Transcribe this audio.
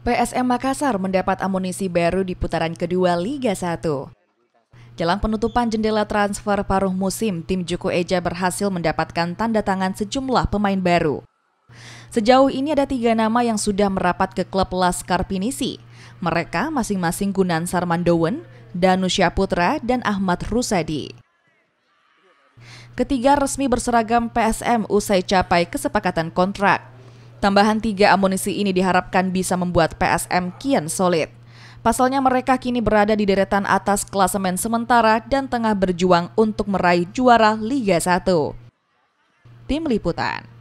PSM Makassar mendapat amunisi baru di putaran kedua Liga 1. Jelang penutupan jendela transfer paruh musim, tim Joko Eja berhasil mendapatkan tanda tangan sejumlah pemain baru. Sejauh ini ada tiga nama yang sudah merapat ke klub Laskar Pinisi. Mereka masing-masing Gunan Sarmandowen, Danusya Putra, dan Ahmad Rusadi. Ketiga resmi berseragam PSM usai capai kesepakatan kontrak. Tambahan tiga amunisi ini diharapkan bisa membuat PSM kian solid. Pasalnya mereka kini berada di deretan atas klasemen sementara dan tengah berjuang untuk meraih juara Liga 1. Tim Liputan